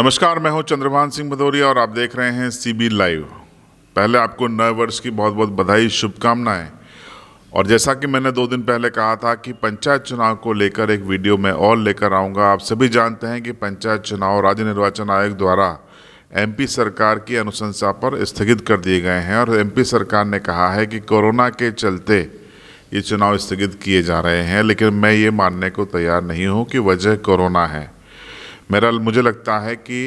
नमस्कार मैं हूं चंद्रभान सिंह भदौरिया और आप देख रहे हैं सीबी लाइव पहले आपको नए वर्ष की बहुत बहुत बधाई शुभकामनाएं और जैसा कि मैंने दो दिन पहले कहा था कि पंचायत चुनाव को लेकर एक वीडियो मैं और लेकर आऊँगा आप सभी जानते हैं कि पंचायत चुनाव राज्य निर्वाचन आयोग द्वारा एम सरकार की अनुशंसा पर स्थगित कर दिए गए हैं और एम सरकार ने कहा है कि कोरोना के चलते ये चुनाव स्थगित किए जा रहे हैं लेकिन मैं ये मानने को तैयार नहीं हूँ कि वजह कोरोना है मेरा मुझे लगता है कि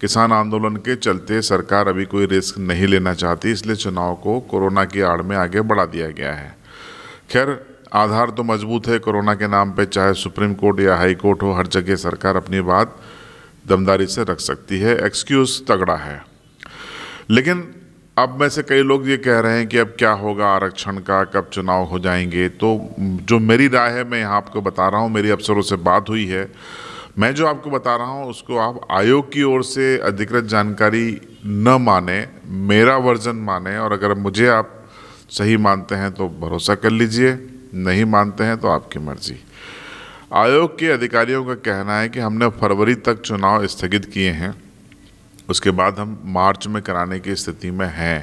किसान आंदोलन के चलते सरकार अभी कोई रिस्क नहीं लेना चाहती इसलिए चुनाव को कोरोना की आड़ में आगे बढ़ा दिया गया है खैर आधार तो मजबूत है कोरोना के नाम पे चाहे सुप्रीम कोर्ट या हाई कोर्ट हो हर जगह सरकार अपनी बात दमदारी से रख सकती है एक्सक्यूज़ तगड़ा है लेकिन अब में से कई लोग ये कह रहे हैं कि अब क्या होगा आरक्षण का कब चुनाव हो जाएंगे तो जो मेरी राय है मैं यहाँ आपको बता रहा हूँ मेरी अफसरों से बात हुई है मैं जो आपको बता रहा हूँ उसको आप आयोग की ओर से अधिकृत जानकारी न माने मेरा वर्जन माने और अगर मुझे आप सही मानते हैं तो भरोसा कर लीजिए नहीं मानते हैं तो आपकी मर्जी आयोग के अधिकारियों का कहना है कि हमने फरवरी तक चुनाव स्थगित किए हैं उसके बाद हम मार्च में कराने की स्थिति में हैं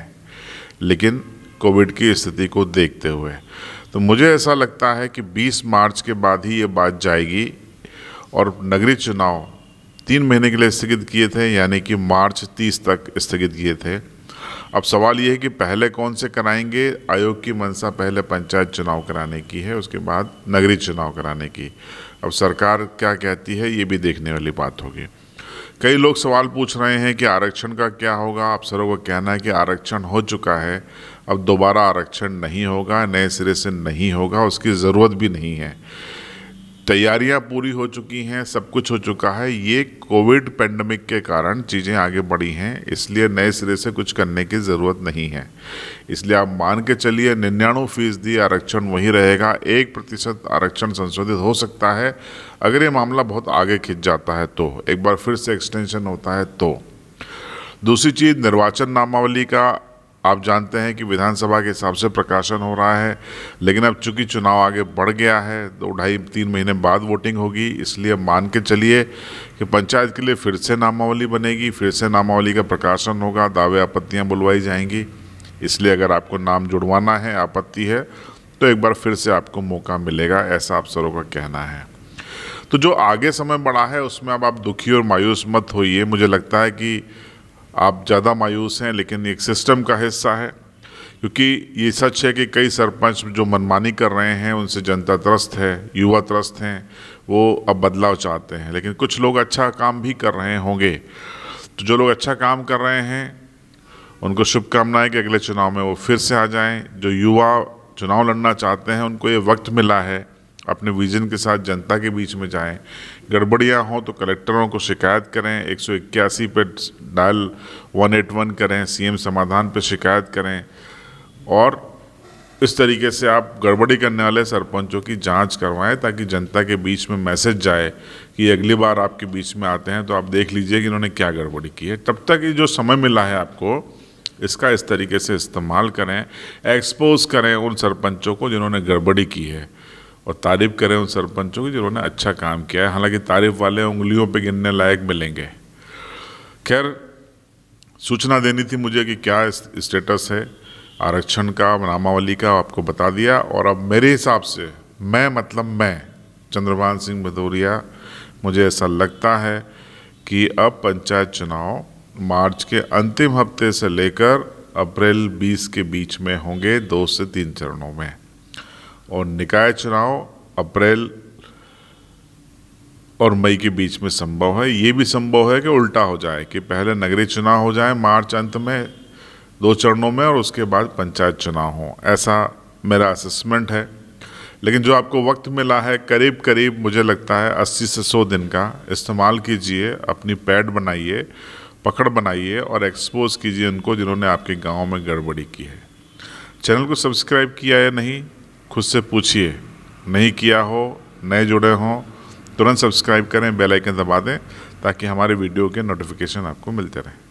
लेकिन कोविड की स्थिति को देखते हुए तो मुझे ऐसा लगता है कि 20 मार्च के बाद ही ये बात जाएगी और नगरीय चुनाव तीन महीने के लिए स्थगित किए थे यानी कि मार्च 30 तक स्थगित किए थे अब सवाल ये है कि पहले कौन से कराएंगे आयोग की मंशा पहले पंचायत चुनाव कराने की है उसके बाद नगरीय चुनाव कराने की अब सरकार क्या कहती है ये भी देखने वाली बात होगी कई लोग सवाल पूछ रहे हैं कि आरक्षण का क्या होगा अफसरों का कहना है कि आरक्षण हो चुका है अब दोबारा आरक्षण नहीं होगा नए सिरे से नहीं होगा उसकी ज़रूरत भी नहीं है तैयारियां पूरी हो चुकी हैं सब कुछ हो चुका है ये कोविड पेंडेमिक के कारण चीज़ें आगे बढ़ी हैं इसलिए नए सिरे से कुछ करने की ज़रूरत नहीं है इसलिए आप मान के चलिए निन्यानवे फीसदी आरक्षण वही रहेगा एक प्रतिशत आरक्षण संशोधित हो सकता है अगर ये मामला बहुत आगे खिंच जाता है तो एक बार फिर से एक्सटेंशन होता है तो दूसरी चीज़ निर्वाचन नामावली का आप जानते हैं कि विधानसभा के हिसाब से प्रकाशन हो रहा है लेकिन अब चूंकि चुनाव आगे बढ़ गया है दो तो ढाई तीन महीने बाद वोटिंग होगी इसलिए मान के चलिए कि पंचायत के लिए फिर से नामावली बनेगी फिर से नामावली का प्रकाशन होगा दावे आपत्तियाँ बुलवाई जाएंगी इसलिए अगर आपको नाम जुड़वाना है आपत्ति है तो एक बार फिर से आपको मौका मिलेगा ऐसा अफसरों का कहना है तो जो आगे समय बढ़ा है उसमें अब आप दुखी और मायूस मत होइए मुझे लगता है कि आप ज़्यादा मायूस हैं लेकिन एक सिस्टम का हिस्सा है क्योंकि ये सच है कि कई सरपंच जो मनमानी कर रहे हैं उनसे जनता त्रस्त है युवा त्रस्त हैं वो अब बदलाव चाहते हैं लेकिन कुछ लोग अच्छा काम भी कर रहे होंगे तो जो लोग अच्छा काम कर रहे हैं उनको शुभकामनाएं कि अगले चुनाव में वो फिर से आ जाएं जो युवा चुनाव लड़ना चाहते हैं उनको ये वक्त मिला है अपने विजन के साथ जनता के बीच में जाएं गड़बड़ियाँ हों तो कलेक्टरों को शिकायत करें एक सौ इक्यासी पर डायल वन एट वन करें सीएम समाधान पर शिकायत करें और इस तरीके से आप गड़बड़ी करने वाले सरपंचों की जांच करवाएं ताकि जनता के बीच में मैसेज जाए कि अगली बार आपके बीच में आते हैं तो आप देख लीजिए कि इन्होंने क्या गड़बड़ी की है तब तक ये जो समय मिला है आपको इसका इस तरीके से इस्तेमाल करें एक्सपोज करें उन सरपंचों को जिन्होंने गड़बड़ी की है और तारीफ करें उन सरपंचों की जिन्होंने अच्छा काम किया है हालांकि तारीफ वाले उंगलियों पे गिनने लायक मिलेंगे खैर सूचना देनी थी मुझे कि क्या स्टेटस है आरक्षण का नामावली का आपको बता दिया और अब मेरे हिसाब से मैं मतलब मैं चंद्रभान सिंह भदौरिया मुझे ऐसा लगता है कि अब पंचायत चुनाव मार्च के अंतिम हफ्ते से लेकर अप्रैल 20 के बीच में होंगे दो से तीन चरणों में और निकाय चुनाव अप्रैल और मई के बीच में संभव है ये भी संभव है कि उल्टा हो जाए कि पहले नगरीय चुनाव हो जाए मार्च अंत में दो चरणों में और उसके बाद पंचायत चुनाव हो ऐसा मेरा असेसमेंट है लेकिन जो आपको वक्त मिला है करीब करीब मुझे लगता है 80 से 100 दिन का इस्तेमाल कीजिए अपनी पैड बनाइए पकड़ बनाइए और एक्सपोज कीजिए उनको जिन्होंने आपके गाँव में गड़बड़ी की है चैनल को सब्सक्राइब किया या नहीं खुद से पूछिए नहीं किया हो नए जुड़े हों तुरंत सब्सक्राइब करें बेल आइकन दबा दें ताकि हमारे वीडियो के नोटिफिकेशन आपको मिलते रहें